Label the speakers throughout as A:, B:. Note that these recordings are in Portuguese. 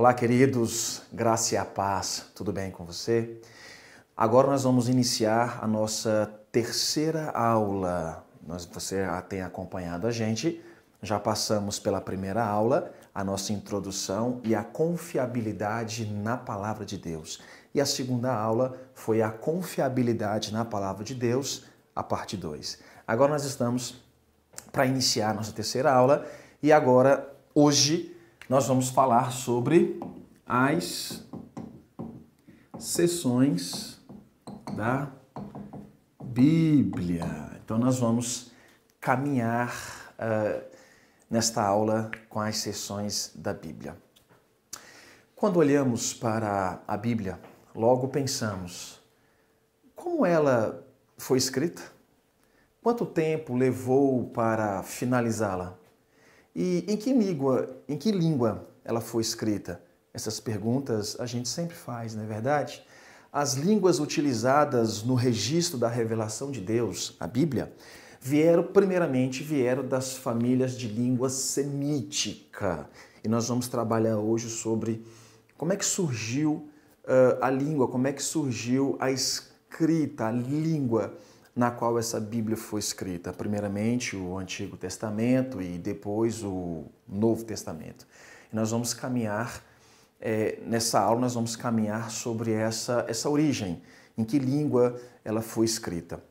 A: Olá, queridos, graça e a paz, tudo bem com você? Agora nós vamos iniciar a nossa terceira aula. Nós, você tem acompanhado a gente, já passamos pela primeira aula, a nossa introdução e a confiabilidade na palavra de Deus. E a segunda aula foi a confiabilidade na palavra de Deus, a parte 2. Agora nós estamos para iniciar a nossa terceira aula e agora, hoje, nós vamos falar sobre as sessões da Bíblia. Então, nós vamos caminhar uh, nesta aula com as sessões da Bíblia. Quando olhamos para a Bíblia, logo pensamos como ela foi escrita, quanto tempo levou para finalizá-la e em que língua, em que língua ela foi escrita? Essas perguntas a gente sempre faz, não é verdade? As línguas utilizadas no registro da revelação de Deus, a Bíblia, vieram primeiramente vieram das famílias de língua semítica. E nós vamos trabalhar hoje sobre como é que surgiu uh, a língua, como é que surgiu a escrita, a língua na qual essa Bíblia foi escrita. Primeiramente o Antigo Testamento e depois o Novo Testamento. E nós vamos caminhar, é, nessa aula, nós vamos caminhar sobre essa, essa origem, em que língua ela foi escrita.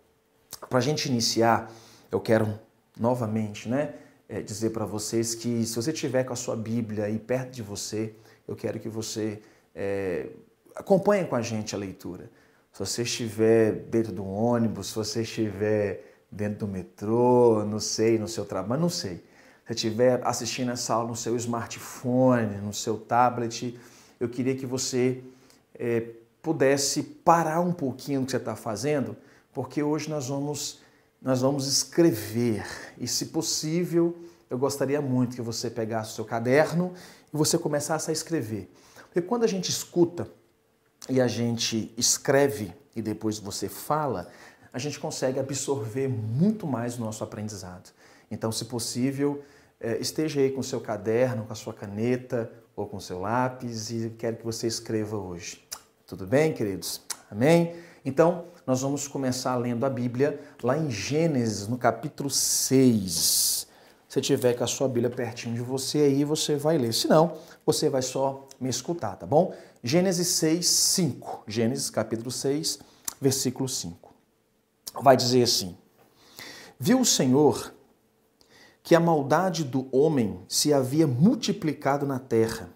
A: Para a gente iniciar, eu quero novamente né, é, dizer para vocês que se você tiver com a sua Bíblia aí perto de você, eu quero que você é, acompanhe com a gente a leitura. Se você estiver dentro do ônibus, se você estiver dentro do metrô, não sei, no seu trabalho, não sei. Se estiver assistindo essa aula no seu smartphone, no seu tablet, eu queria que você é, pudesse parar um pouquinho o que você está fazendo, porque hoje nós vamos, nós vamos escrever. E se possível, eu gostaria muito que você pegasse o seu caderno e você começasse a escrever. Porque quando a gente escuta e a gente escreve e depois você fala, a gente consegue absorver muito mais o nosso aprendizado. Então, se possível, eh, esteja aí com o seu caderno, com a sua caneta ou com o seu lápis e quero que você escreva hoje. Tudo bem, queridos? Amém? Então, nós vamos começar lendo a Bíblia lá em Gênesis, no capítulo 6. Se tiver com a sua Bíblia pertinho de você aí, você vai ler. Se não, você vai só me escutar, tá bom? Gênesis 6, 5. Gênesis capítulo 6, versículo 5. Vai dizer assim: Viu o Senhor que a maldade do homem se havia multiplicado na terra,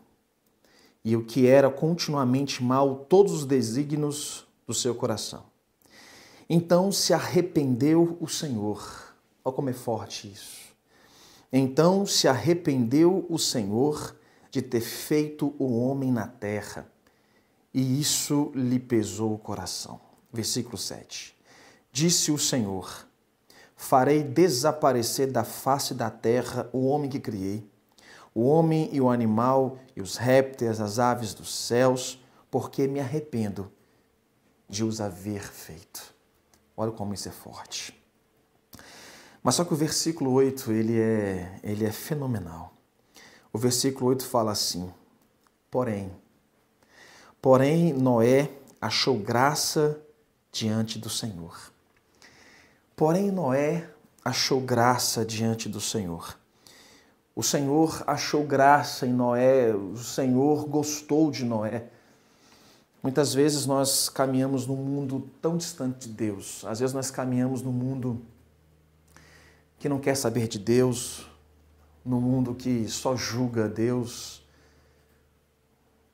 A: e o que era continuamente mal todos os desígnios do seu coração. Então se arrependeu o Senhor. Olha como é forte isso. Então se arrependeu o Senhor de ter feito o homem na terra e isso lhe pesou o coração. Versículo 7. Disse o Senhor: Farei desaparecer da face da terra o homem que criei, o homem e o animal, e os répteis, as aves dos céus, porque me arrependo de os haver feito. Olha como isso é forte. Mas só que o versículo 8, ele é, ele é fenomenal. O versículo 8 fala assim: Porém, Porém, Noé achou graça diante do Senhor. Porém, Noé achou graça diante do Senhor. O Senhor achou graça em Noé, o Senhor gostou de Noé. Muitas vezes nós caminhamos num mundo tão distante de Deus, às vezes nós caminhamos num mundo que não quer saber de Deus, num mundo que só julga Deus,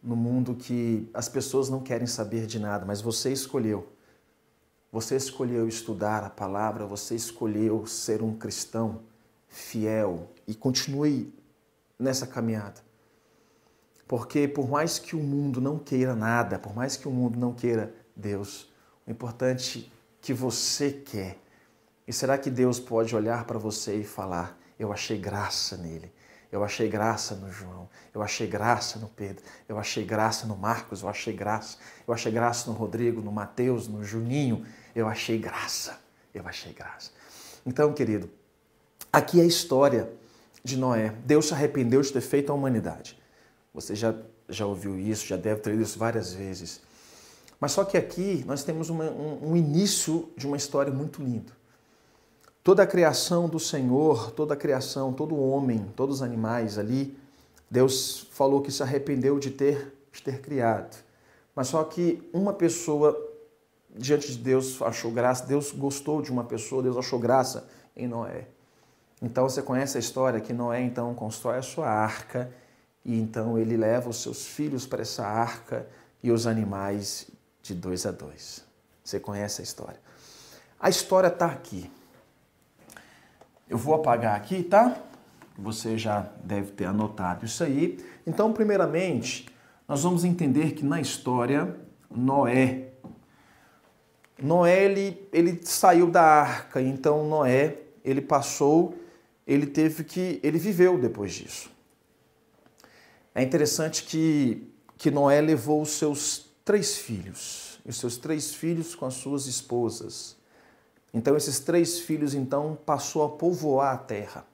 A: no mundo que as pessoas não querem saber de nada, mas você escolheu. Você escolheu estudar a palavra, você escolheu ser um cristão fiel e continue nessa caminhada. Porque por mais que o mundo não queira nada, por mais que o mundo não queira Deus, o importante é que você quer. E será que Deus pode olhar para você e falar: "Eu achei graça nele"? Eu achei graça no João, eu achei graça no Pedro, eu achei graça no Marcos, eu achei graça, eu achei graça no Rodrigo, no Mateus, no Juninho, eu achei graça, eu achei graça. Então, querido, aqui é a história de Noé. Deus se arrependeu de ter feito a humanidade. Você já, já ouviu isso, já deve ter lido isso várias vezes. Mas só que aqui nós temos uma, um, um início de uma história muito linda. Toda a criação do Senhor, toda a criação, todo o homem, todos os animais ali, Deus falou que se arrependeu de ter, de ter criado. Mas só que uma pessoa diante de Deus achou graça, Deus gostou de uma pessoa, Deus achou graça em Noé. Então você conhece a história que Noé então constrói a sua arca e então ele leva os seus filhos para essa arca e os animais de dois a dois. Você conhece a história. A história está aqui. Eu vou apagar aqui, tá? Você já deve ter anotado isso aí. Então, primeiramente, nós vamos entender que na história, Noé. Noé, ele, ele saiu da arca, então Noé, ele passou, ele teve que, ele viveu depois disso. É interessante que, que Noé levou os seus três filhos, os seus três filhos com as suas esposas. Então esses três filhos então passou a povoar a terra.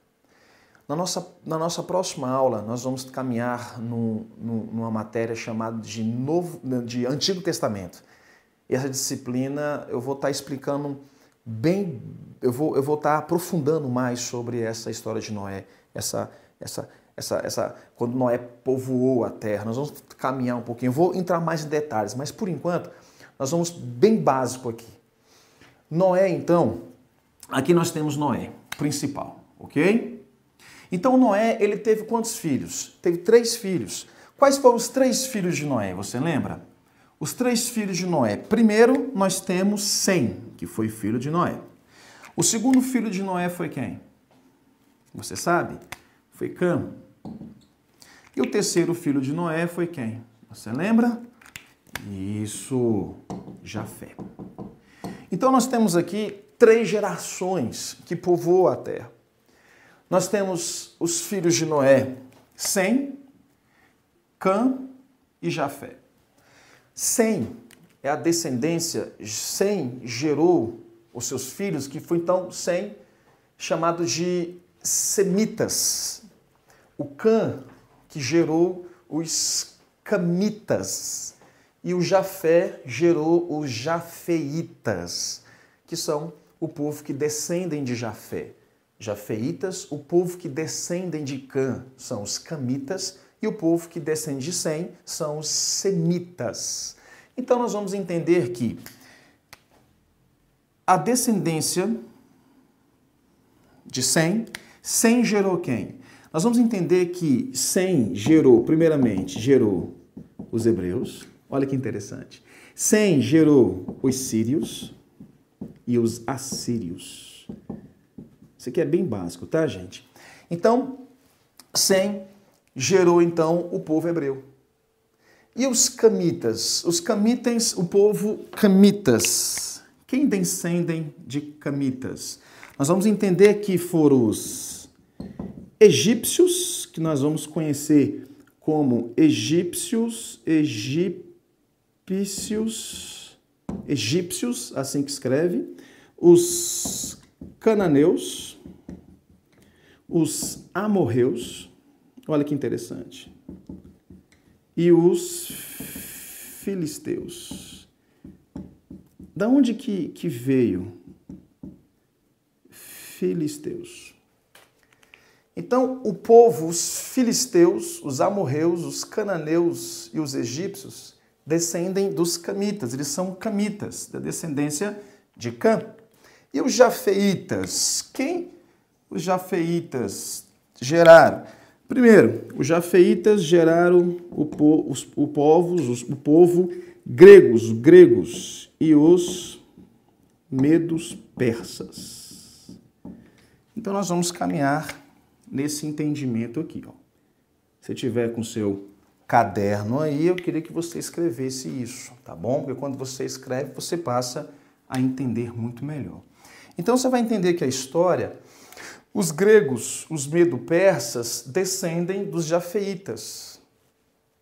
A: Na nossa, na nossa próxima aula, nós vamos caminhar no numa matéria chamada de, novo, de Antigo Testamento. Essa disciplina eu vou estar tá explicando bem, eu vou, eu vou estar tá aprofundando mais sobre essa história de Noé, essa, essa, essa, essa, quando Noé povoou a terra. Nós vamos caminhar um pouquinho, eu vou entrar mais em detalhes, mas por enquanto nós vamos bem básico aqui. Noé, então, aqui nós temos Noé, principal, ok? Então Noé, ele teve quantos filhos? Teve três filhos. Quais foram os três filhos de Noé, você lembra? Os três filhos de Noé. Primeiro, nós temos Sem, que foi filho de Noé. O segundo filho de Noé foi quem? Você sabe? Foi Cam. E o terceiro filho de Noé foi quem? Você lembra? Isso, Jafé. Então nós temos aqui três gerações que povoam a terra. Nós temos os filhos de Noé, Sem, Cã e Jafé. Sem é a descendência, Sem gerou os seus filhos, que foi então Sem chamado de semitas. O Cã que gerou os camitas. E o Jafé gerou os Jafeitas, que são o povo que descendem de Jafé. Jafeitas, o povo que descendem de Cã são os Camitas, e o povo que descende de Sem são os Semitas. Então nós vamos entender que a descendência de Sem, Sem gerou quem? Nós vamos entender que Sem gerou, primeiramente, gerou os hebreus, Olha que interessante. Sem gerou os sírios e os assírios. Isso aqui é bem básico, tá, gente? Então, Sem gerou então o povo hebreu. E os camitas? Os camitas, o povo camitas. Quem descendem de camitas? Nós vamos entender que foram os egípcios, que nós vamos conhecer como egípcios, egípcios egípcios, egípcios, assim que escreve, os cananeus, os amorreus, olha que interessante, e os filisteus. Da onde que, que veio filisteus? Então, o povo, os filisteus, os amorreus, os cananeus e os egípcios, descendem dos camitas, eles são camitas, da descendência de Cã. E os jafeitas? Quem os jafeitas geraram? Primeiro, os jafeitas geraram o po, os, o povos, os, o povo gregos, gregos e os medos persas. Então nós vamos caminhar nesse entendimento aqui. Ó. Se tiver com seu caderno aí, eu queria que você escrevesse isso, tá bom? Porque quando você escreve, você passa a entender muito melhor. Então você vai entender que a história, os gregos, os medo-persas, descendem dos jafeitas.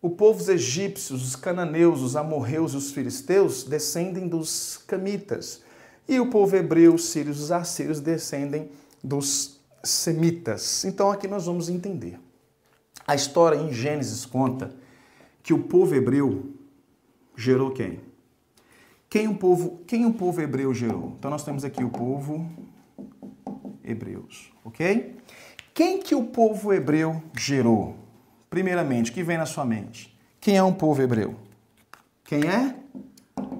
A: O povo dos egípcios, os cananeus, os amorreus e os filisteus descendem dos camitas. E o povo hebreu, os sírios, os assírios descendem dos semitas. Então aqui nós vamos entender. A história em Gênesis conta que o povo hebreu gerou quem? Quem o povo, quem o povo hebreu gerou? Então nós temos aqui o povo hebreus, OK? Quem que o povo hebreu gerou? Primeiramente, o que vem na sua mente? Quem é um povo hebreu? Quem é?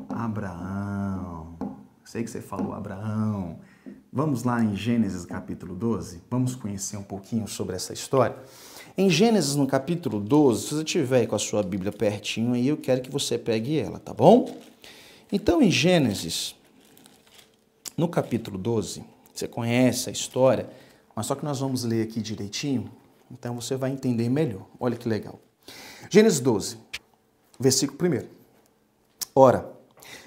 A: Abraão. Sei que você falou Abraão. Vamos lá em Gênesis capítulo 12, vamos conhecer um pouquinho sobre essa história. Em Gênesis, no capítulo 12, se você tiver com a sua Bíblia pertinho aí, eu quero que você pegue ela, tá bom? Então, em Gênesis, no capítulo 12, você conhece a história, mas só que nós vamos ler aqui direitinho, então você vai entender melhor. Olha que legal. Gênesis 12, versículo 1. Ora,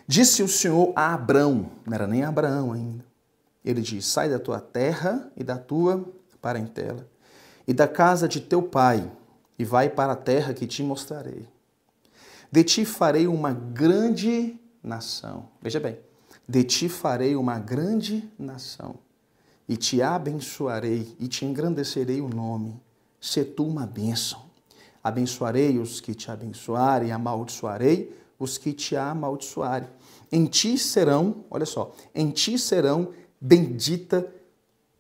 A: disse o Senhor a Abrão, não era nem Abraão ainda, ele diz: Sai da tua terra e da tua parentela e da casa de teu pai, e vai para a terra que te mostrarei. De ti farei uma grande nação. Veja bem, de ti farei uma grande nação, e te abençoarei, e te engrandecerei o nome. Se tu uma bênção. Abençoarei os que te abençoarem, amaldiçoarei os que te amaldiçoarem. Em ti serão, olha só, em ti serão bendita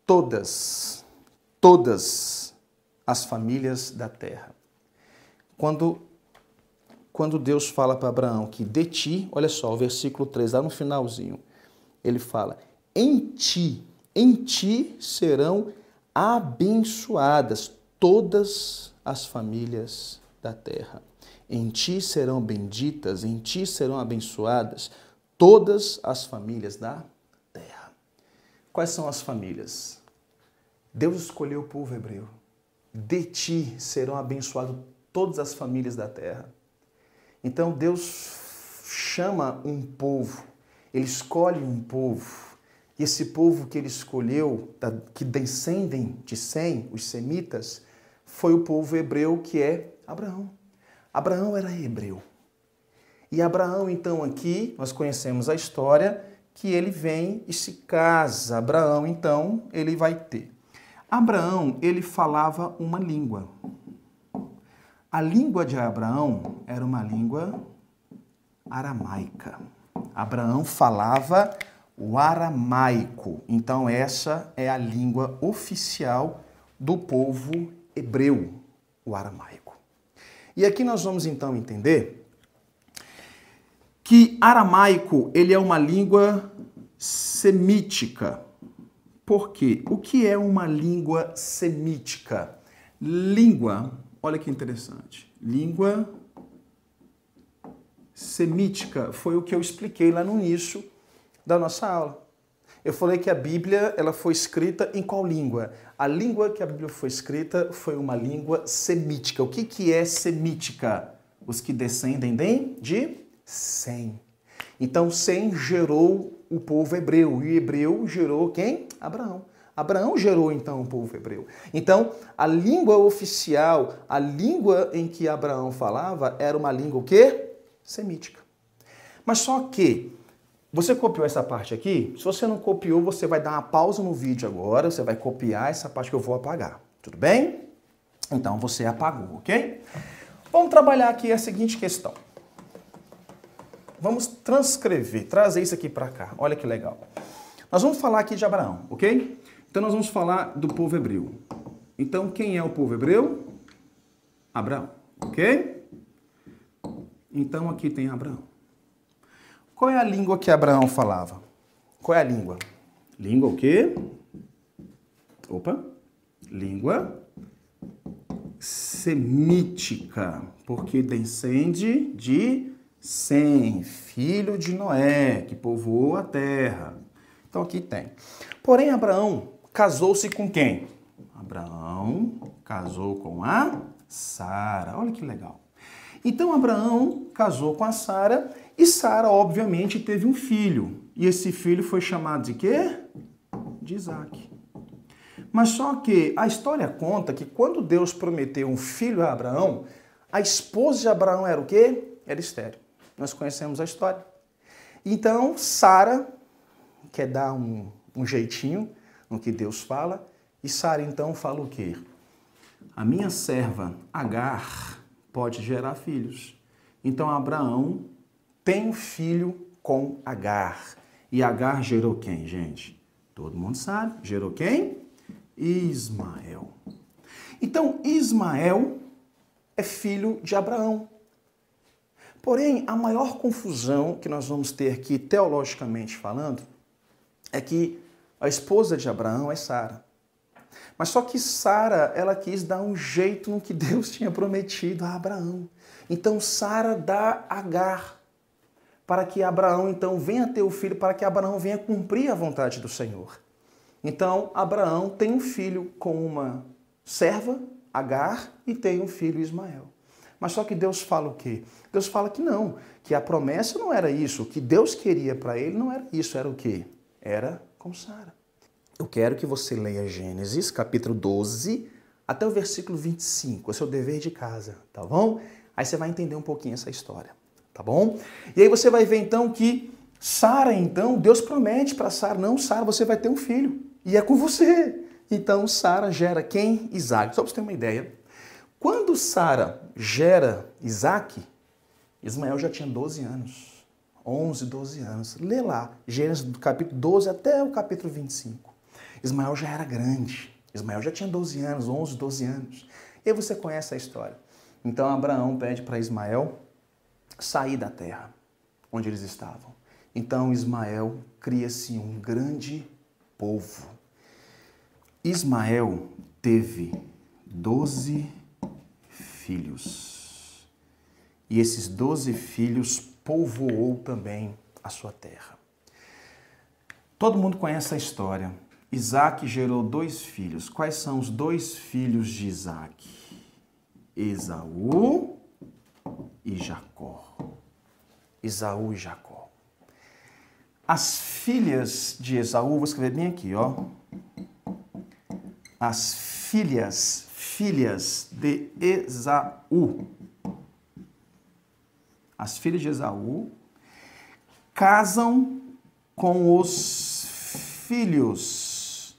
A: todas, todas as famílias da terra. Quando, quando Deus fala para Abraão que de ti, olha só, o versículo 3, lá no finalzinho, ele fala: em ti, em ti serão abençoadas todas as famílias da terra. Em ti serão benditas, em ti serão abençoadas todas as famílias da terra. Quais são as famílias? Deus escolheu o povo hebreu de ti serão abençoadas todas as famílias da terra. Então Deus chama um povo, ele escolhe um povo. E esse povo que ele escolheu, que descendem de Sem, os semitas, foi o povo hebreu que é Abraão. Abraão era hebreu. E Abraão, então, aqui, nós conhecemos a história que ele vem e se casa. Abraão, então, ele vai ter Abraão, ele falava uma língua. A língua de Abraão era uma língua aramaica. Abraão falava o aramaico. Então essa é a língua oficial do povo hebreu, o aramaico. E aqui nós vamos então entender que aramaico ele é uma língua semítica. Porque o que é uma língua semítica? Língua, olha que interessante. Língua semítica foi o que eu expliquei lá no início da nossa aula. Eu falei que a Bíblia ela foi escrita em qual língua? A língua que a Bíblia foi escrita foi uma língua semítica. O que, que é semítica? Os que descendem de Sem. Então, Sem gerou o povo hebreu. E hebreu gerou quem? Abraão. Abraão gerou então o povo hebreu. Então, a língua oficial, a língua em que Abraão falava, era uma língua o quê? Semítica. Mas só que você copiou essa parte aqui? Se você não copiou, você vai dar uma pausa no vídeo agora, você vai copiar essa parte que eu vou apagar. Tudo bem? Então você apagou, ok? Vamos trabalhar aqui a seguinte questão. Vamos transcrever, trazer isso aqui para cá. Olha que legal. Nós vamos falar aqui de Abraão, ok? Então nós vamos falar do povo hebreu. Então quem é o povo hebreu? Abraão, ok? Então aqui tem Abraão. Qual é a língua que Abraão falava? Qual é a língua? Língua o quê? Opa! Língua semítica, porque descende de sem, filho de Noé, que povoou a terra. Então aqui tem. Porém, Abraão casou-se com quem? Abraão casou com a Sara. Olha que legal. Então Abraão casou com a Sara e Sara, obviamente, teve um filho. E esse filho foi chamado de quê? De Isaac. Mas só que a história conta que quando Deus prometeu um filho a Abraão, a esposa de Abraão era o quê? Era estéreo. Nós conhecemos a história. Então, Sara quer dar um, um jeitinho no que Deus fala, e Sara então fala o quê? A minha serva Agar pode gerar filhos. Então Abraão tem um filho com Agar. E Agar gerou quem, gente? Todo mundo sabe. Gerou quem? Ismael. Então Ismael é filho de Abraão. Porém, a maior confusão que nós vamos ter aqui, teologicamente falando, é que a esposa de Abraão é Sara. Mas só que Sara, ela quis dar um jeito no que Deus tinha prometido a Abraão. Então Sara dá Agar para que Abraão então venha ter o filho, para que Abraão venha cumprir a vontade do Senhor. Então Abraão tem um filho com uma serva, Agar, e tem um filho Ismael. Mas só que Deus fala o quê? Deus fala que não, que a promessa não era isso, o que Deus queria para ele não era isso, era o quê? Era com Sara. Eu quero que você leia Gênesis, capítulo 12, até o versículo 25, é seu dever de casa, tá bom? Aí você vai entender um pouquinho essa história, tá bom? E aí você vai ver então que Sara, então, Deus promete para Sara, não, Sara, você vai ter um filho, e é com você. Então Sara gera quem? Isaac. Só para você ter uma ideia, quando Sara gera Isaac, Ismael já tinha 12 anos. 11, 12 anos. Lê lá, Gênesis do capítulo 12 até o capítulo 25. Ismael já era grande. Ismael já tinha 12 anos, 11, 12 anos. E você conhece a história. Então Abraão pede para Ismael sair da terra onde eles estavam. Então Ismael cria-se um grande povo. Ismael teve 12 anos filhos. E esses doze filhos povoou também a sua terra. Todo mundo conhece a história. Isaac gerou dois filhos. Quais são os dois filhos de Isaac? Esaú e Jacó. Esaú e Jacó. As filhas de Esaú, vou escrever bem aqui, ó. As filhas filhas de Esaú. As filhas de Esaú casam com os filhos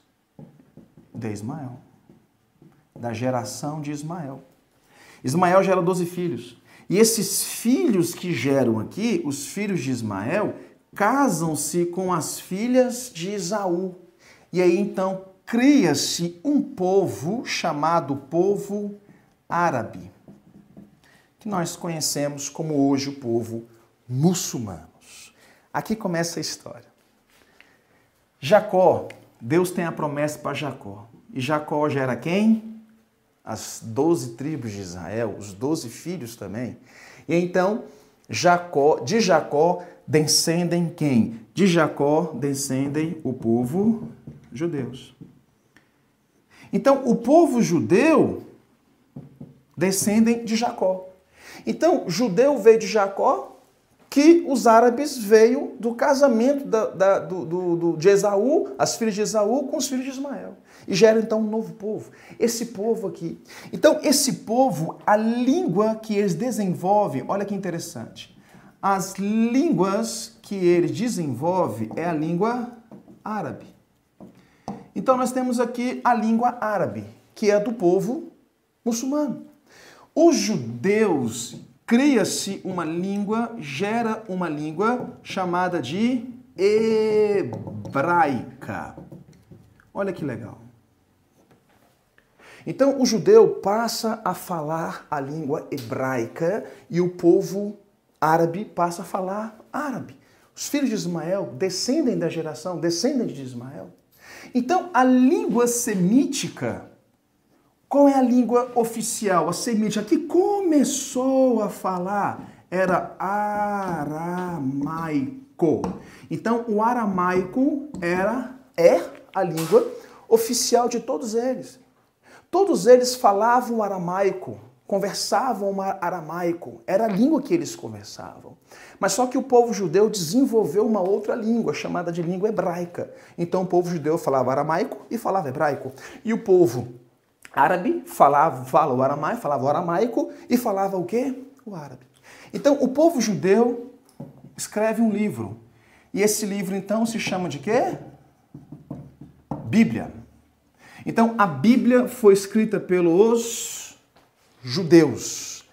A: de Ismael, da geração de Ismael. Ismael gera 12 filhos. E esses filhos que geram aqui, os filhos de Ismael, casam-se com as filhas de Esaú. E aí então cria-se um povo chamado povo árabe, que nós conhecemos como hoje o povo muçulmanos. Aqui começa a história. Jacó, Deus tem a promessa para Jacó. E Jacó gera quem? As doze tribos de Israel, os doze filhos também. E então, Jacó, de Jacó descendem quem? De Jacó descendem o povo judeus. Então, o povo judeu descendem de Jacó. Então, judeu veio de Jacó, que os árabes veio do casamento da, da, do, do, de Esaú, as filhas de Esaú, com os filhos de Ismael. E gera então um novo povo. Esse povo aqui. Então, esse povo, a língua que eles desenvolvem, olha que interessante. As línguas que eles desenvolvem é a língua árabe. Então nós temos aqui a língua árabe, que é do povo muçulmano. Os judeus cria-se uma língua, gera uma língua chamada de hebraica. Olha que legal. Então o judeu passa a falar a língua hebraica e o povo árabe passa a falar árabe. Os filhos de Ismael descendem da geração, descendem de Ismael, então, a língua semítica, qual é a língua oficial, a semítica, que começou a falar? Era aramaico. Então, o aramaico era, é a língua oficial de todos eles. Todos eles falavam aramaico conversavam aramaico, era a língua que eles conversavam. Mas só que o povo judeu desenvolveu uma outra língua, chamada de língua hebraica. Então o povo judeu falava aramaico e falava hebraico. E o povo árabe falava, falava o aramaico, falava o aramaico e falava o quê? O árabe. Então o povo judeu escreve um livro. E esse livro então se chama de quê? Bíblia. Então a Bíblia foi escrita pelos judeus.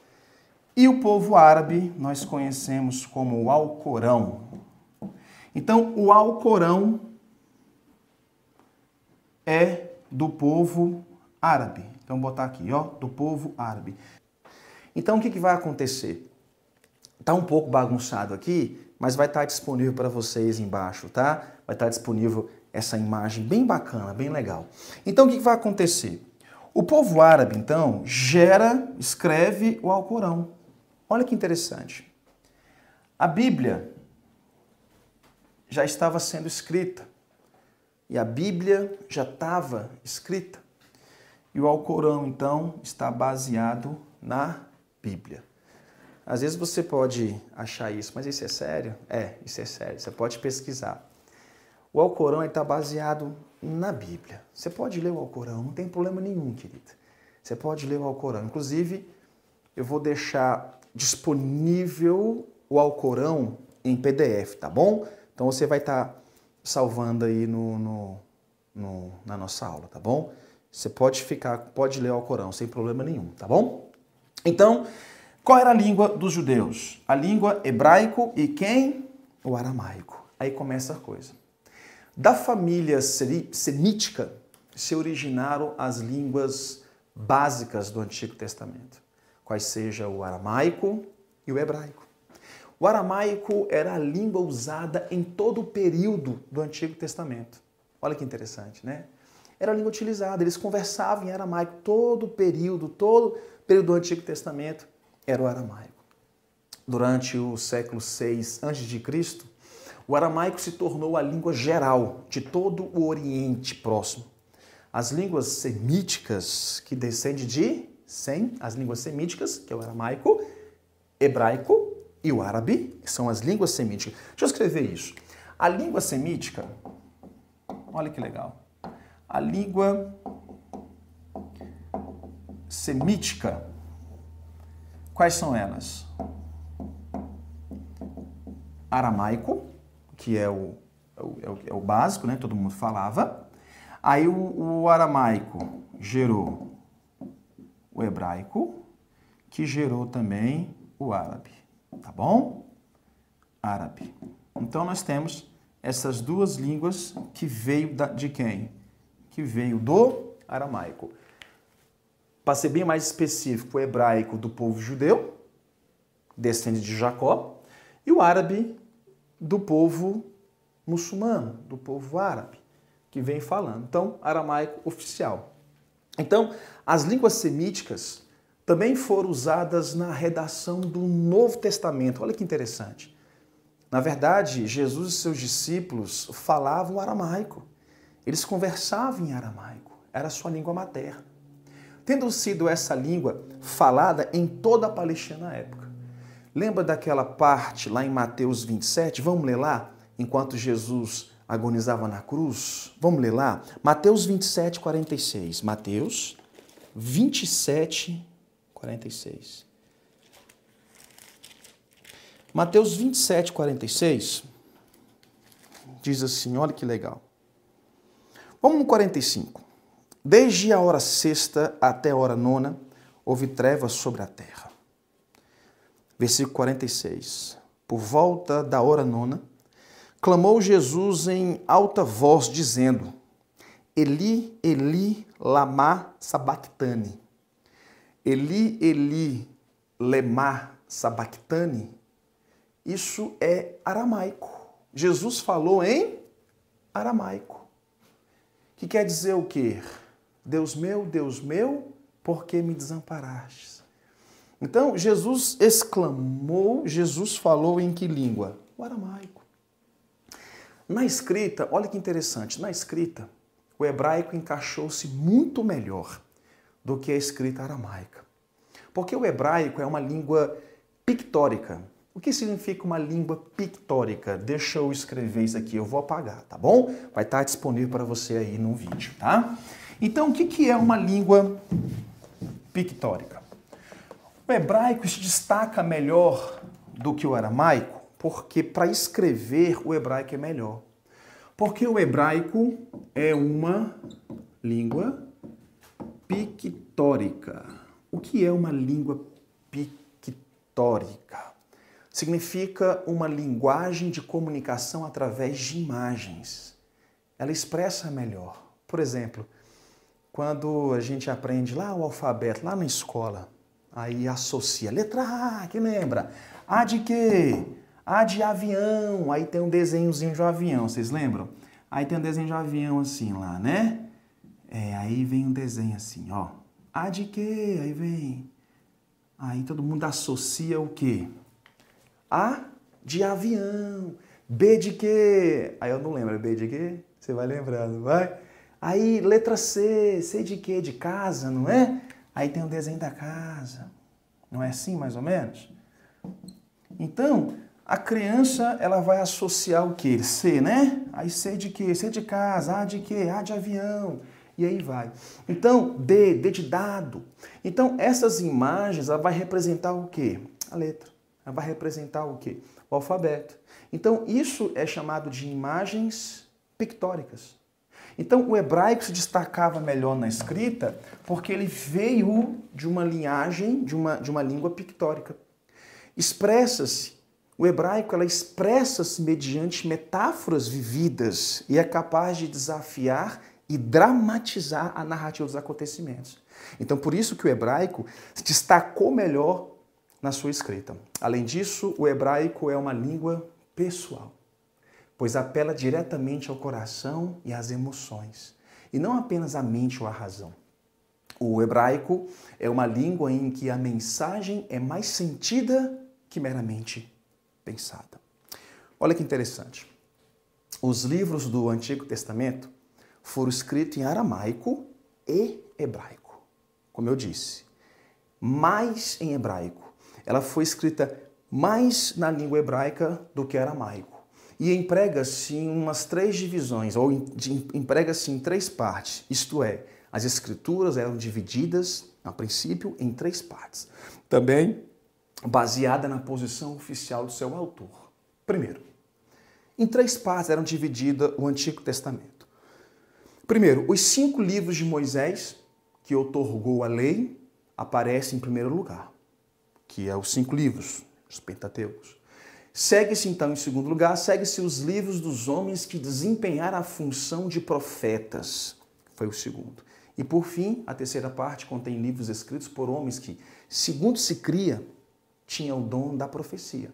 A: E o povo árabe nós conhecemos como o Alcorão. Então, o Alcorão é do povo árabe. Então, vou botar aqui, ó, do povo árabe. Então, o que, que vai acontecer? Tá um pouco bagunçado aqui, mas vai estar tá disponível para vocês embaixo, tá? Vai estar tá disponível essa imagem bem bacana, bem legal. Então, o que, que vai acontecer? O povo árabe, então, gera, escreve o Alcorão. Olha que interessante. A Bíblia já estava sendo escrita. E a Bíblia já estava escrita. E o Alcorão, então, está baseado na Bíblia. Às vezes você pode achar isso, mas isso é sério? É, isso é sério. Você pode pesquisar. O Alcorão está baseado na Bíblia. Você pode ler o Alcorão, não tem problema nenhum, querida. Você pode ler o Alcorão. Inclusive, eu vou deixar disponível o Alcorão em PDF, tá bom? Então você vai estar tá salvando aí no, no, no, na nossa aula, tá bom? Você pode ficar, pode ler o Alcorão sem problema nenhum, tá bom? Então, qual era a língua dos judeus? A língua hebraico e quem? O aramaico. Aí começa a coisa. Da família semítica se originaram as línguas básicas do Antigo Testamento, quais seja o aramaico e o hebraico. O aramaico era a língua usada em todo o período do Antigo Testamento. Olha que interessante, né? Era a língua utilizada, eles conversavam em aramaico todo o período, todo o período do Antigo Testamento era o aramaico. Durante o século 6 a.C., o aramaico se tornou a língua geral de todo o Oriente Próximo. As línguas semíticas, que descendem de Sem, as línguas semíticas, que é o aramaico, hebraico e o árabe, que são as línguas semíticas. Deixa eu escrever isso. A língua semítica, olha que legal. A língua semítica, quais são elas? Aramaico, que é, é o, é o, é o básico, né? todo mundo falava. Aí o, o aramaico gerou o hebraico, que gerou também o árabe, tá bom? Árabe. Então nós temos essas duas línguas que veio de quem? Que veio do aramaico. Para ser bem mais específico, o hebraico do povo judeu, descendente de Jacó, e o árabe do povo muçulmano, do povo árabe, que vem falando. Então, aramaico oficial. Então, as línguas semíticas também foram usadas na redação do Novo Testamento. Olha que interessante. Na verdade, Jesus e seus discípulos falavam aramaico. Eles conversavam em aramaico. Era sua língua materna. Tendo sido essa língua falada em toda a Palestina na época. Lembra daquela parte lá em Mateus 27? Vamos ler lá? Enquanto Jesus agonizava na cruz? Vamos ler lá? Mateus 27, 46. Mateus 27, 46. Mateus 27, 46 diz assim: olha que legal. Vamos no 45. Desde a hora sexta até a hora nona, houve trevas sobre a terra. Versículo 46. Por volta da hora nona, clamou Jesus em alta voz, dizendo: Eli, Eli, lama sabactani. Eli, Eli, lema sabactani. Isso é aramaico. Jesus falou em aramaico. Que quer dizer o quê? Deus meu, Deus meu, por que me desamparastes? Então, Jesus exclamou, Jesus falou em que língua? O aramaico. Na escrita, olha que interessante, na escrita, o hebraico encaixou-se muito melhor do que a escrita aramaica. Porque o hebraico é uma língua pictórica. O que significa uma língua pictórica? Deixa eu escrever isso aqui, eu vou apagar, tá bom? Vai estar disponível para você aí no vídeo, tá? Então, o que é uma língua pictórica? O hebraico se destaca melhor do que o aramaico, porque para escrever o hebraico é melhor. Porque o hebraico é uma língua pictórica. O que é uma língua pictórica? Significa uma linguagem de comunicação através de imagens. Ela expressa melhor. Por exemplo, quando a gente aprende lá o alfabeto, lá na escola, Aí associa. Letra A, que lembra? A de quê? A de avião. Aí tem um desenhozinho de um avião, vocês lembram? Aí tem um desenho de um avião assim lá, né? É, aí vem um desenho assim, ó. A de quê? Aí vem. Aí todo mundo associa o quê? A de avião. B de quê? Aí eu não lembro. É B de quê? Você vai lembrando, vai? Aí letra C. C de quê? De casa, não é? Aí tem o um desenho da casa. Não é assim, mais ou menos? Então, a criança ela vai associar o que? C, né? Aí C de quê? C de casa, A ah, de quê? A ah, de avião. E aí vai. Então, D, D de dado. Então, essas imagens ela vai representar o quê? A letra. Ela vai representar o quê? O alfabeto. Então, isso é chamado de imagens pictóricas. Então, o hebraico se destacava melhor na escrita porque ele veio de uma linhagem, de uma, de uma língua pictórica. Expressa-se, o hebraico ela expressa-se mediante metáforas vividas e é capaz de desafiar e dramatizar a narrativa dos acontecimentos. Então, por isso que o hebraico se destacou melhor na sua escrita. Além disso, o hebraico é uma língua pessoal pois apela diretamente ao coração e às emoções, e não apenas à mente ou à razão. O hebraico é uma língua em que a mensagem é mais sentida que meramente pensada. Olha que interessante. Os livros do Antigo Testamento foram escritos em aramaico e hebraico, como eu disse. Mais em hebraico. Ela foi escrita mais na língua hebraica do que aramaico e emprega-se em umas três divisões, ou emprega-se em três partes, isto é, as escrituras eram divididas, a princípio, em três partes, também baseada na posição oficial do seu autor. Primeiro, em três partes eram dividida o Antigo Testamento. Primeiro, os cinco livros de Moisés, que otorgou a lei, aparecem em primeiro lugar, que é os cinco livros, os Pentateucos. Segue-se então, em segundo lugar, segue-se os livros dos homens que desempenharam a função de profetas. Foi o segundo. E por fim, a terceira parte contém livros escritos por homens que, segundo se cria, tinham o dom da profecia,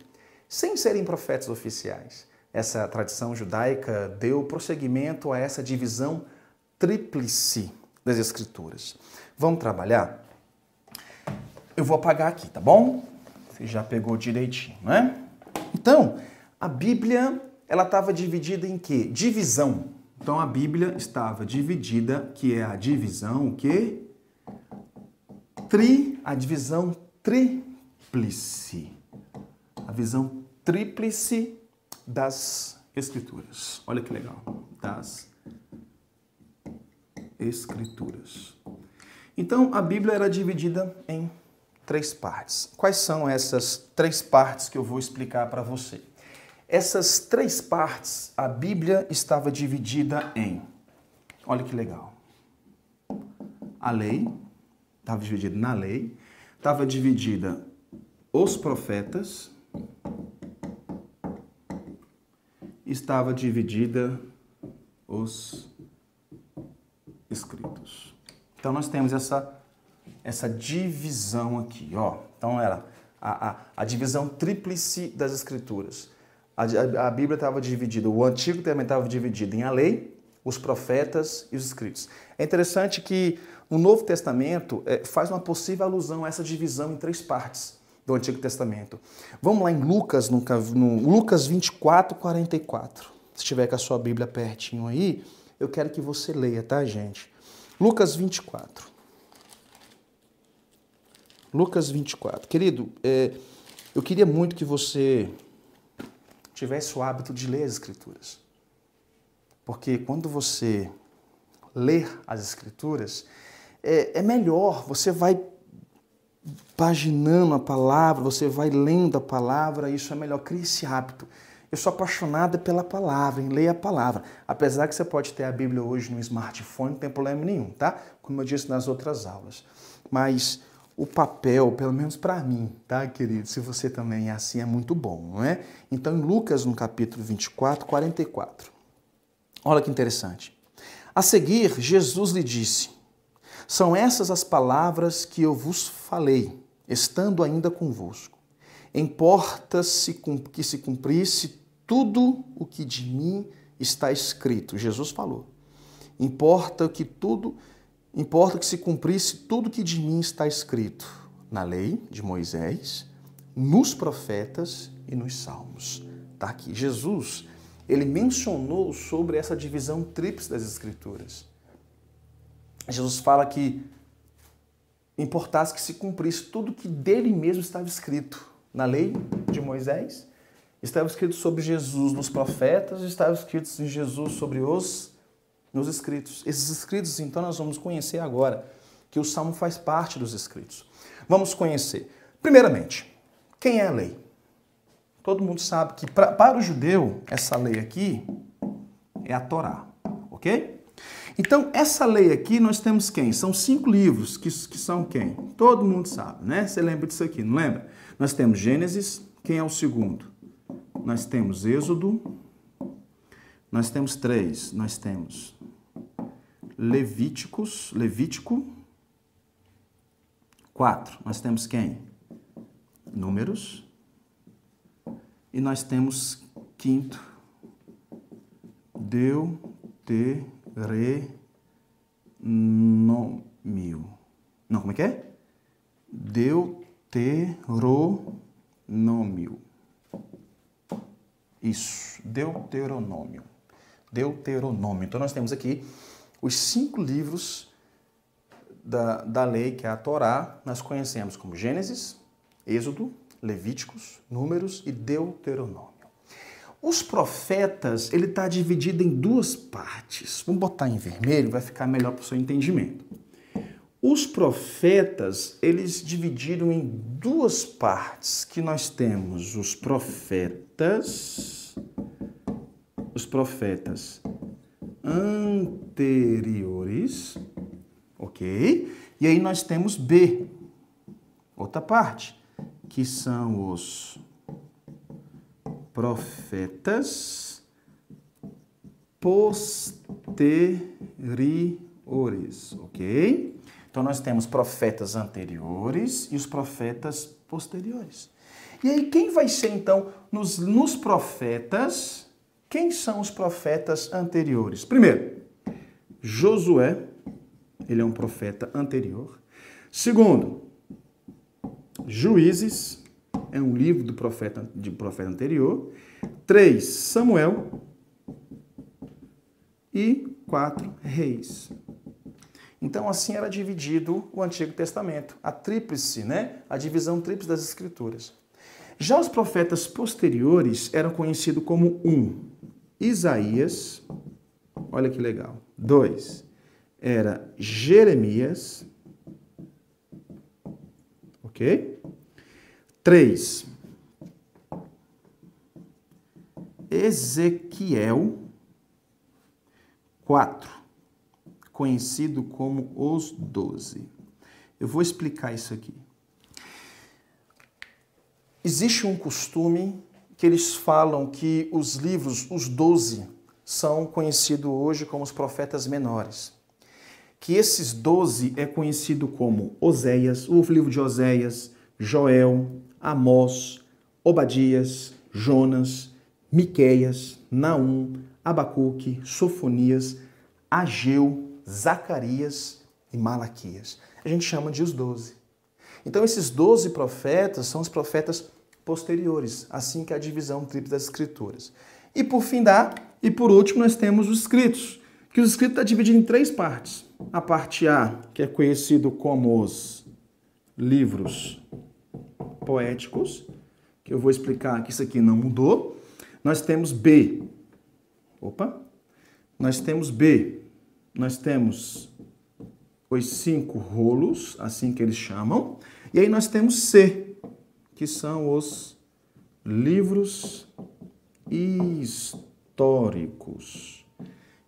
A: sem serem profetas oficiais. Essa tradição judaica deu prosseguimento a essa divisão tríplice das escrituras. Vamos trabalhar? Eu vou apagar aqui, tá bom? Você já pegou direitinho, né? Então, a Bíblia ela estava dividida em quê? Divisão. Então a Bíblia estava dividida, que é a divisão o quê? Tri, a divisão tríplice. A visão tríplice das escrituras. Olha que legal. Das escrituras. Então a Bíblia era dividida em três partes. Quais são essas três partes que eu vou explicar para você? Essas três partes, a Bíblia estava dividida em. Olha que legal. A lei, estava dividida na lei, estava dividida os profetas, estava dividida os escritos. Então nós temos essa essa divisão aqui, ó. Então era a, a, a divisão tríplice das escrituras. A, a, a Bíblia estava dividida, o Antigo Testamento estava dividido em a lei, os profetas e os escritos. É interessante que o Novo Testamento é, faz uma possível alusão a essa divisão em três partes do Antigo Testamento. Vamos lá em Lucas, no, no Lucas 24, 44. Se tiver com a sua Bíblia pertinho aí, eu quero que você leia, tá, gente? Lucas 24. Lucas 24. Querido, é, eu queria muito que você tivesse o hábito de ler as Escrituras. Porque quando você ler as Escrituras, é, é melhor, você vai paginando a palavra, você vai lendo a palavra, isso é melhor. Crie esse hábito. Eu sou apaixonada pela palavra, em ler a palavra. Apesar que você pode ter a Bíblia hoje no smartphone, não tem problema nenhum, tá? Como eu disse nas outras aulas. Mas o papel, pelo menos para mim, tá, querido? Se você também é assim, é muito bom, não é? Então, em Lucas, no capítulo 24, 44. Olha que interessante. A seguir, Jesus lhe disse: São essas as palavras que eu vos falei, estando ainda convosco. Importa-se que se cumprisse tudo o que de mim está escrito. Jesus falou. Importa que tudo importa que se cumprisse tudo que de mim está escrito na lei de Moisés, nos profetas e nos salmos. Tá aqui. Jesus, ele mencionou sobre essa divisão tríplice das escrituras. Jesus fala que importasse que se cumprisse tudo que dele mesmo estava escrito na lei de Moisés, estava escrito sobre Jesus nos profetas, estava escrito em Jesus sobre os nos escritos. Esses escritos, então, nós vamos conhecer agora, que o Salmo faz parte dos escritos. Vamos conhecer, primeiramente, quem é a lei? Todo mundo sabe que pra, para o judeu, essa lei aqui é a Torá, ok? Então, essa lei aqui, nós temos quem? São cinco livros, que, que são quem? Todo mundo sabe, né? Você lembra disso aqui, não lembra? Nós temos Gênesis, quem é o segundo? Nós temos Êxodo, nós temos três. Nós temos Levíticos, Levítico quatro Nós temos quem? Números. E nós temos quinto, Deuteronômio. Não, como é que é? Deuteronômio. Isso, Deuteronômio. Deuteronômio. Então, nós temos aqui os cinco livros da, da lei, que é a Torá, nós conhecemos como Gênesis, Êxodo, Levíticos, Números e Deuteronômio. Os profetas, ele está dividido em duas partes. Vamos botar em vermelho, vai ficar melhor para o seu entendimento. Os profetas, eles dividiram em duas partes, que nós temos os profetas os profetas anteriores, ok? E aí nós temos B, outra parte, que são os profetas posteriores, ok? Então nós temos profetas anteriores e os profetas posteriores. E aí quem vai ser então nos, nos profetas quem são os profetas anteriores? Primeiro, Josué, ele é um profeta anterior. Segundo, Juízes, é um livro do profeta, de profeta anterior. Três, Samuel. E quatro, Reis. Então, assim era dividido o Antigo Testamento, a tríplice, né? A divisão tríplice das Escrituras. Já os profetas posteriores eram conhecidos como um. Isaías, olha que legal. Dois, era Jeremias, ok? Três, Ezequiel. Quatro, conhecido como os doze. Eu vou explicar isso aqui. Existe um costume que eles falam que os livros, os doze, são conhecidos hoje como os profetas menores. Que esses doze é conhecido como Oséias, o livro de Oséias, Joel, Amós, Obadias, Jonas, Miqueias, Naum, Abacuque, Sofonias, Ageu, Zacarias e Malaquias. A gente chama de os doze. Então esses doze profetas são os profetas posteriores, assim que a divisão tríplice das escrituras. E por fim dá, e por último nós temos os escritos, que os escritos está dividido em três partes. A parte A, que é conhecido como os livros poéticos, que eu vou explicar que isso aqui não mudou. Nós temos B. Opa. Nós temos B. Nós temos os cinco rolos, assim que eles chamam. E aí nós temos C, que são os livros históricos.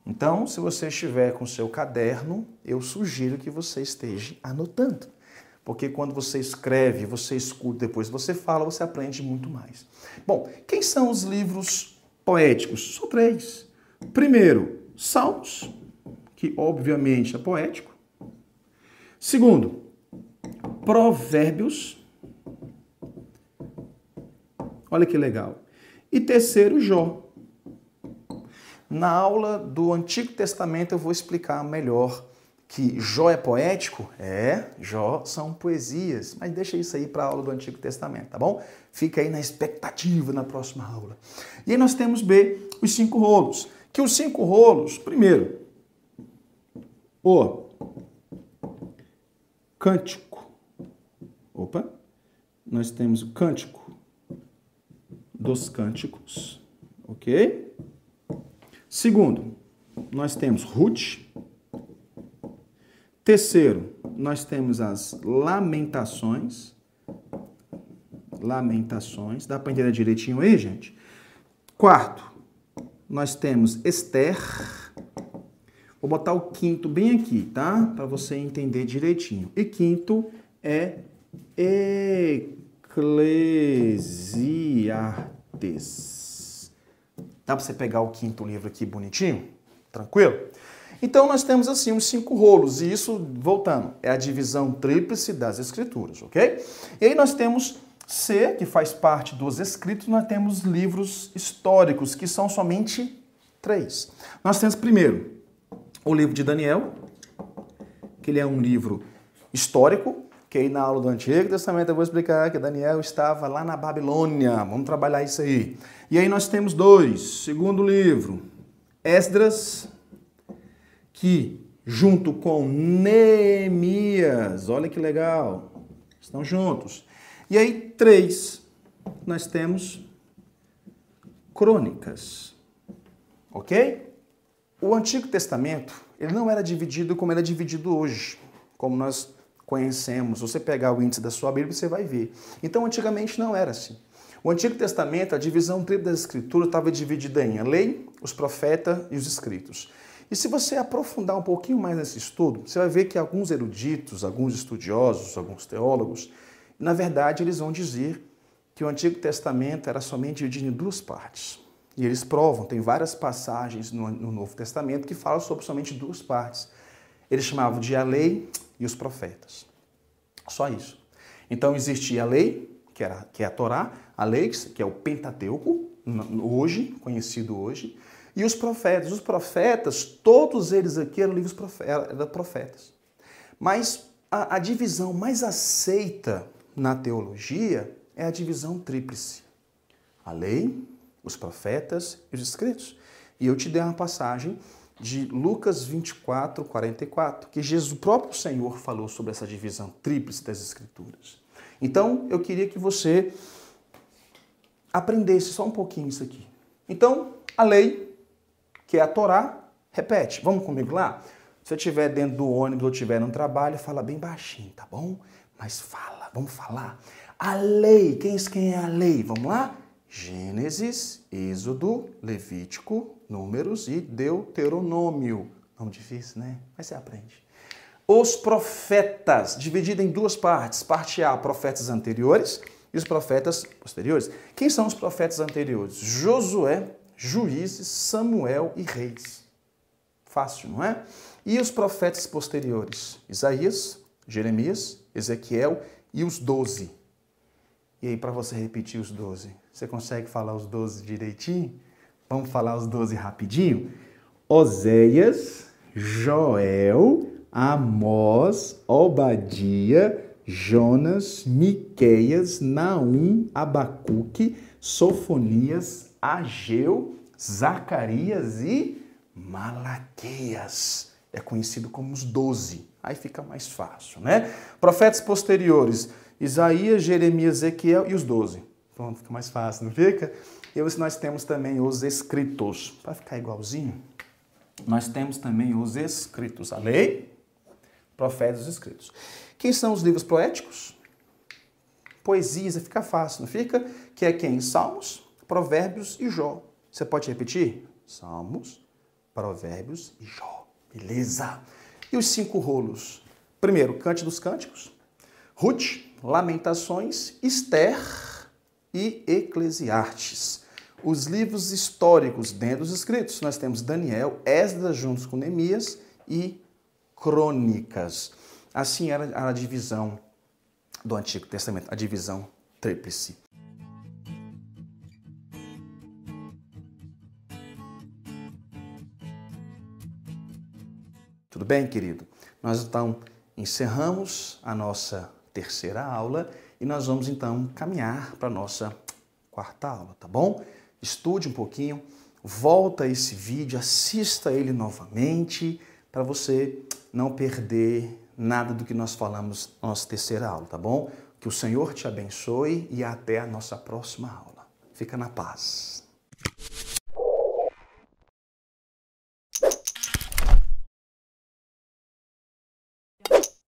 A: Então, se você estiver com seu caderno, eu sugiro que você esteja anotando. Porque quando você escreve, você escuta, depois você fala, você aprende muito mais. Bom, quem são os livros poéticos? São três. Primeiro, Salmos, que obviamente é poético. Segundo, Provérbios, Olha que legal. E terceiro, Jó. Na aula do Antigo Testamento eu vou explicar melhor que Jó é poético? É, Jó são poesias, mas deixa isso aí para a aula do Antigo Testamento, tá bom? Fica aí na expectativa na próxima aula. E aí nós temos B, os cinco rolos. Que os cinco rolos, primeiro, o cântico. Opa! Nós temos o cântico dos cânticos, ok? Segundo, nós temos Ruth. Terceiro, nós temos as lamentações. Lamentações. Dá para entender direitinho aí, gente? Quarto, nós temos Esther. Vou botar o quinto bem aqui, tá? Para você entender direitinho. E quinto é Eclesiastes. Dá para você pegar o quinto livro aqui bonitinho? Tranquilo? Então nós temos assim os cinco rolos, e isso, voltando, é a divisão tríplice das escrituras, ok? E aí nós temos C, que faz parte dos escritos, nós temos livros históricos, que são somente três. Nós temos primeiro o livro de Daniel, que ele é um livro histórico, que aí na aula do Antigo Testamento eu vou explicar que Daniel estava lá na Babilônia. Vamos trabalhar isso aí. E aí nós temos dois. Segundo livro, Esdras, que junto com Neemias, olha que legal, estão juntos. E aí três, nós temos Crônicas, ok? O Antigo Testamento, ele não era dividido como ele é dividido hoje, como nós conhecemos. você pegar o índice da sua Bíblia, você vai ver. Então, antigamente não era assim. O Antigo Testamento, a divisão tripla da Escritura estava dividida em a lei, os profetas e os escritos. E se você aprofundar um pouquinho mais nesse estudo, você vai ver que alguns eruditos, alguns estudiosos, alguns teólogos, na verdade, eles vão dizer que o Antigo Testamento era somente dividido em duas partes. E eles provam, tem várias passagens no Novo Testamento que falam sobre somente duas partes. Eles chamavam de a lei e os profetas. Só isso. Então existia a lei, que, era, que é a Torá, a lei, que é o Pentateuco, hoje, conhecido hoje, e os profetas. Os profetas, todos eles aqui eram livros profetas. Mas a, a divisão mais aceita na teologia é a divisão tríplice: a lei, os profetas e os escritos. E eu te dei uma passagem de Lucas 24, 44, que Jesus, o próprio Senhor falou sobre essa divisão tríplice das Escrituras. Então, eu queria que você aprendesse só um pouquinho isso aqui. Então, a lei, que é a Torá, repete. Vamos comigo lá? Se eu estiver dentro do ônibus ou estiver no trabalho, fala bem baixinho, tá bom? Mas fala, vamos falar. A lei, quem, é quem é a lei? Vamos lá? Gênesis, Êxodo, Levítico, Números e Deuteronômio. Não difícil, né? Mas você aprende. Os profetas, dividido em duas partes. Parte A, profetas anteriores e os profetas posteriores. Quem são os profetas anteriores? Josué, Juízes, Samuel e Reis. Fácil, não é? E os profetas posteriores? Isaías, Jeremias, Ezequiel e os doze. E aí, para você repetir os doze? Você consegue falar os 12 direitinho? Vamos falar os 12 rapidinho? Oséias, Joel, Amós, Obadia, Jonas, Miqueias, Naum, Abacuque, Sofonias, Ageu, Zacarias e Malaqueias. É conhecido como os doze. Aí fica mais fácil, né? Profetas posteriores, Isaías, Jeremias, Ezequiel e os doze. Pronto, fica mais fácil, não fica? E hoje nós temos também os escritos. Para ficar igualzinho, nós temos também os escritos. A lei, profetas os escritos. Quem são os livros poéticos? Poesias, fica fácil, não fica? Que é quem? Salmos, Provérbios e Jó. Você pode repetir? Salmos, Provérbios e Jó. Beleza. E os cinco rolos? Primeiro, Cante dos Cânticos, Ruth, Lamentações, Esther, e Eclesiastes. Os livros históricos dentro dos escritos, nós temos Daniel, Esdras juntos com Neemias e Crônicas. Assim era a divisão do Antigo Testamento, a divisão tríplice. Tudo bem, querido? Nós então encerramos a nossa terceira aula e nós vamos então caminhar para a nossa quarta aula, tá bom? Estude um pouquinho, volta esse vídeo, assista ele novamente para você não perder nada do que nós falamos na nossa terceira aula, tá bom? Que o Senhor te abençoe e até a nossa próxima aula. Fica na paz.